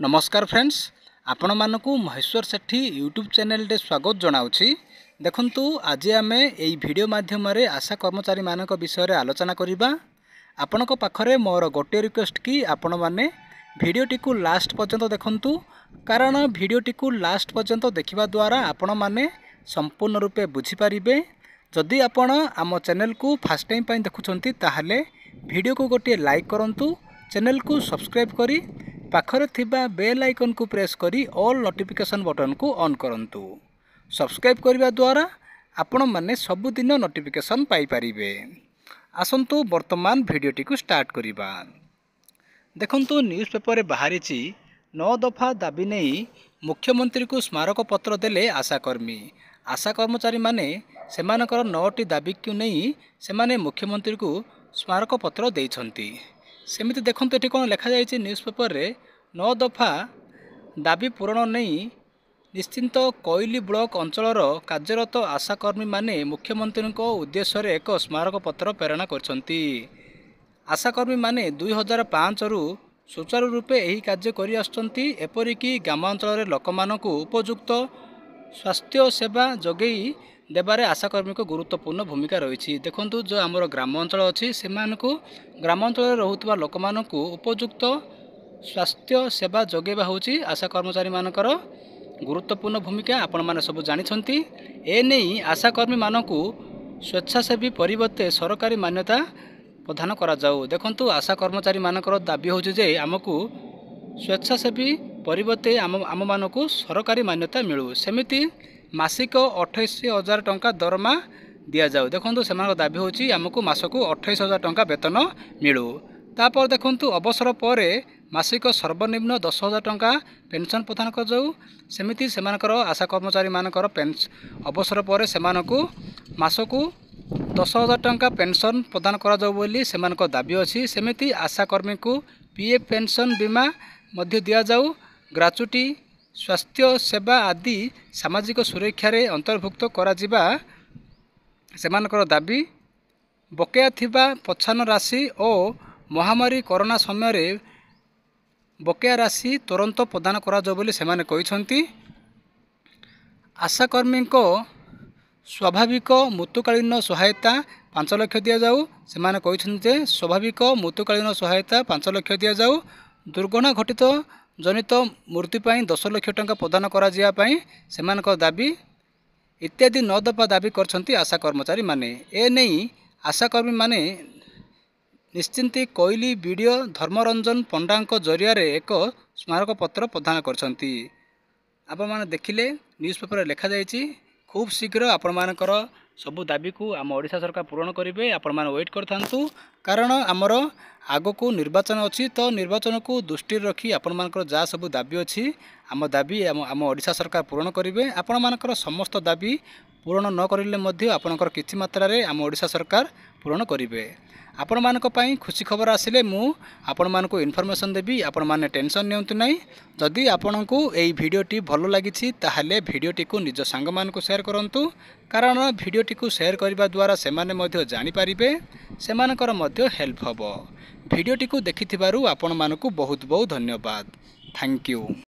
ନମସ୍କାର ଫ୍ରେଣ୍ଡସ୍ ଆପଣମାନଙ୍କୁ ମହେଶ୍ୱର ସେଠୀ ୟୁଟ୍ୟୁବ୍ ଚ୍ୟାନେଲରେ ସ୍ୱାଗତ ଜଣାଉଛି ଦେଖନ୍ତୁ ଆଜି ଆମେ ଏହି ଭିଡ଼ିଓ ମାଧ୍ୟମରେ ଆଶା କର୍ମଚାରୀମାନଙ୍କ ବିଷୟରେ ଆଲୋଚନା କରିବା ଆପଣଙ୍କ ପାଖରେ ମୋର ଗୋଟିଏ ରିକ୍ୱେଷ୍ଟ କି ଆପଣମାନେ ଭିଡ଼ିଓଟିକୁ ଲାଷ୍ଟ ପର୍ଯ୍ୟନ୍ତ ଦେଖନ୍ତୁ କାରଣ ଭିଡ଼ିଓଟିକୁ ଲାଷ୍ଟ ପର୍ଯ୍ୟନ୍ତ ଦେଖିବା ଦ୍ୱାରା ଆପଣମାନେ ସମ୍ପୂର୍ଣ୍ଣ ରୂପେ ବୁଝିପାରିବେ ଯଦି ଆପଣ ଆମ ଚ୍ୟାନେଲକୁ ଫାର୍ଷ୍ଟ ଟାଇମ୍ ପାଇଁ ଦେଖୁଛନ୍ତି ତାହେଲେ ଭିଡ଼ିଓକୁ ଗୋଟିଏ ଲାଇକ୍ କରନ୍ତୁ ଚ୍ୟାନେଲକୁ ସବସ୍କ୍ରାଇବ୍ କରି ପାଖରେ ଥିବା ବେଲ୍ ଆଇକନ୍କୁ ପ୍ରେସ୍ କରି ଅଲ୍ ନୋଟିଫିକେସନ୍ ବଟନ୍କୁ ଅନ୍ କରନ୍ତୁ ସବସ୍କ୍ରାଇବ୍ କରିବା ଦ୍ୱାରା ଆପଣମାନେ ସବୁଦିନ ନୋଟିଫିକେସନ୍ ପାଇପାରିବେ ଆସନ୍ତୁ ବର୍ତ୍ତମାନ ଭିଡ଼ିଓଟିକୁ ଷ୍ଟାର୍ଟ କରିବା ଦେଖନ୍ତୁ ନ୍ୟୁଜ୍ ପେପର୍ରେ ବାହାରିଛି ନଅ ଦଫା ଦାବି ନେଇ ମୁଖ୍ୟମନ୍ତ୍ରୀଙ୍କୁ ସ୍ମାରକପତ୍ର ଦେଲେ ଆଶାକର୍ମୀ ଆଶା କର୍ମଚାରୀମାନେ ସେମାନଙ୍କର ନଅଟି ଦାବିକୁ ନେଇ ସେମାନେ ମୁଖ୍ୟମନ୍ତ୍ରୀଙ୍କୁ ସ୍ମାରକପତ୍ର ଦେଇଛନ୍ତି ସେମିତି ଦେଖନ୍ତୁ ଏଠି କ'ଣ ଲେଖାଯାଇଛି ନ୍ୟୁଜ୍ ପେପରରେ ନଅ ଦଫା ଦାବି ପୂରଣ ନେଇ ନିଶ୍ଚିନ୍ତ କୋଇଲି ବ୍ଲକ ଅଞ୍ଚଳର କାର୍ଯ୍ୟରତ ଆଶାକର୍ମୀମାନେ ମୁଖ୍ୟମନ୍ତ୍ରୀଙ୍କ ଉଦ୍ଦେଶ୍ୟରେ ଏକ ସ୍ମାରକପତ୍ର ପ୍ରେରଣ କରିଛନ୍ତି ଆଶାକର୍ମୀମାନେ ହଜାର ପାଞ୍ଚରୁ ସୁଚାରୁ ରୂପେ ଏହି କାର୍ଯ୍ୟ କରିଆସୁଛନ୍ତି ଏପରିକି ଗ୍ରାମାଞ୍ଚଳରେ ଲୋକମାନଙ୍କୁ ଉପଯୁକ୍ତ ସ୍ୱାସ୍ଥ୍ୟ ସେବା ଯୋଗାଇ ଦେବାରେ ଆଶାକର୍ମୀଙ୍କ ଗୁରୁତ୍ୱପୂର୍ଣ୍ଣ ଭୂମିକା ରହିଛି ଦେଖନ୍ତୁ ଯେଉଁ ଆମର ଗ୍ରାମାଞ୍ଚଳ ଅଛି ସେମାନଙ୍କୁ ଗ୍ରାମାଞ୍ଚଳରେ ରହୁଥିବା ଲୋକମାନଙ୍କୁ ଉପଯୁକ୍ତ ସ୍ୱାସ୍ଥ୍ୟ ସେବା ଯୋଗାଇବା ହେଉଛି ଆଶା କର୍ମଚାରୀମାନଙ୍କର ଗୁରୁତ୍ୱପୂର୍ଣ୍ଣ ଭୂମିକା ଆପଣମାନେ ସବୁ ଜାଣିଛନ୍ତି ଏ ନେଇ ଆଶାକର୍ମୀମାନଙ୍କୁ ସ୍ୱେଚ୍ଛାସେବୀ ପରିବର୍ତ୍ତେ ସରକାରୀ ମାନ୍ୟତା ପ୍ରଦାନ କରାଯାଉ ଦେଖନ୍ତୁ ଆଶା କର୍ମଚାରୀମାନଙ୍କର ଦାବି ହେଉଛି ଯେ ଆମକୁ ସ୍ୱେଚ୍ଛାସେବୀ ପରିବର୍ତ୍ତେ ଆମ ଆମମାନଙ୍କୁ ସରକାରୀ ମାନ୍ୟତା ମିଳୁ ସେମିତି ମାସିକ ଅଠେଇଶ ହଜାର ଟଙ୍କା ଦରମା ଦିଆଯାଉ ଦେଖନ୍ତୁ ସେମାନଙ୍କ ଦାବି ହେଉଛି ଆମକୁ ମାସକୁ ଅଠେଇଶ ହଜାର ଟଙ୍କା ବେତନ ମିଳୁ ତାପରେ ଦେଖନ୍ତୁ ଅବସର ପରେ ମାସିକ ସର୍ବନିମ୍ନ ଦଶ ହଜାର ଟଙ୍କା ପେନ୍ସନ୍ ପ୍ରଦାନ କରାଯାଉ ସେମିତି ସେମାନଙ୍କର ଆଶା କର୍ମଚାରୀମାନଙ୍କର ଅବସର ପରେ ସେମାନଙ୍କୁ ମାସକୁ ଦଶ ହଜାର ଟଙ୍କା ପେନ୍ସନ୍ ପ୍ରଦାନ କରାଯାଉ ବୋଲି ସେମାନଙ୍କ ଦାବି ଅଛି ସେମିତି ଆଶାକର୍ମୀଙ୍କୁ ପି ଏଫ୍ ପେନ୍ସନ୍ ବୀମା ମଧ୍ୟ ଦିଆଯାଉ ଗ୍ରାଚୁଟି ସ୍ୱାସ୍ଥ୍ୟ ସେବା ଆଦି ସାମାଜିକ ସୁରକ୍ଷାରେ ଅନ୍ତର୍ଭୁକ୍ତ କରାଯିବା ସେମାନଙ୍କର ଦାବି ବକେୟା ଥିବା ପଛାନ ରାଶି ଓ ମହାମାରୀ କରୋନା ସମୟରେ ବକେୟା ରାଶି ତୁରନ୍ତ ପ୍ରଦାନ କରାଯାଉ ବୋଲି ସେମାନେ କହିଛନ୍ତି ଆଶାକର୍ମୀଙ୍କ ସ୍ୱାଭାବିକ ମୃତ୍ୟୁକାଳୀନ ସହାୟତା ପାଞ୍ଚ ଲକ୍ଷ ଦିଆଯାଉ ସେମାନେ କହିଛନ୍ତି ଯେ ସ୍ୱାଭାବିକ ମୃତ୍ୟୁକାଳୀନ ସହାୟତା ପାଞ୍ଚ ଲକ୍ଷ ଦିଆଯାଉ ଦୁର୍ଘଟଣା ଘଟିତ ଜନିତ ମୃତ୍ୟୁ ପାଇଁ ଦଶ ଲକ୍ଷ ଟଙ୍କା ପ୍ରଦାନ କରାଯିବା ପାଇଁ ସେମାନଙ୍କ ଦାବି ଇତ୍ୟାଦି ନ ଦେବା ଦାବି କରିଛନ୍ତି ଆଶା କର୍ମଚାରୀମାନେ ଏ ନେଇ ଆଶାକର୍ମୀମାନେ ନିଶ୍ଚିନ୍ତି କୋଇଲି ବିଡ଼ିଓ ଧର୍ମରଞ୍ଜନ ପଣ୍ଡାଙ୍କ ଜରିଆରେ ଏକ ସ୍ମାରକପତ୍ର ପ୍ରଦାନ କରିଛନ୍ତି ଆପଣମାନେ ଦେଖିଲେ ନ୍ୟୁଜ୍ ପେପରରେ ଲେଖାଯାଇଛି ଖୁବ୍ ଶୀଘ୍ର ଆପଣମାନଙ୍କର ସବୁ ଦାବିକୁ ଆମ ଓଡ଼ିଶା ସରକାର ପୂରଣ କରିବେ ଆପଣମାନେ ୱେଟ୍ କରିଥାନ୍ତୁ କାରଣ ଆମର ଆଗକୁ ନିର୍ବାଚନ ଅଛି ତ ନିର୍ବାଚନକୁ ଦୃଷ୍ଟିରେ ରଖି ଆପଣମାନଙ୍କର ଯାହା ସବୁ ଦାବି ଅଛି ଆମ ଦାବି ଆମ ଆମ ଓଡ଼ିଶା ସରକାର ପୂରଣ କରିବେ ଆପଣମାନଙ୍କର ସମସ୍ତ ଦାବି ପୂରଣ ନ କରିଲେ ମଧ୍ୟ ଆପଣଙ୍କର କିଛି ମାତ୍ରାରେ ଆମ ଓଡ଼ିଶା ସରକାର ପୂରଣ କରିବେ ଆପଣମାନଙ୍କ ପାଇଁ ଖୁସି ଖବର ଆସିଲେ ମୁଁ ଆପଣମାନଙ୍କୁ ଇନଫର୍ମେସନ୍ ଦେବି ଆପଣମାନେ ଟେନସନ୍ ନିଅନ୍ତୁ ନାହିଁ ଯଦି ଆପଣଙ୍କୁ ଏଇ ଭିଡ଼ିଓଟି ଭଲ ଲାଗିଛି ତାହେଲେ ଭିଡ଼ିଓଟିକୁ ନିଜ ସାଙ୍ଗମାନଙ୍କୁ ସେୟାର କରନ୍ତୁ କାରଣ ଭିଡ଼ିଓଟିକୁ ସେୟାର କରିବା ଦ୍ୱାରା ସେମାନେ ମଧ୍ୟ ଜାଣିପାରିବେ ସେମାନଙ୍କର ମଧ୍ୟ ହେଲ୍ପ ହେବ भिडियोटी देखि आपण मानक बहुत बहुत धन्यवाद थैंक यू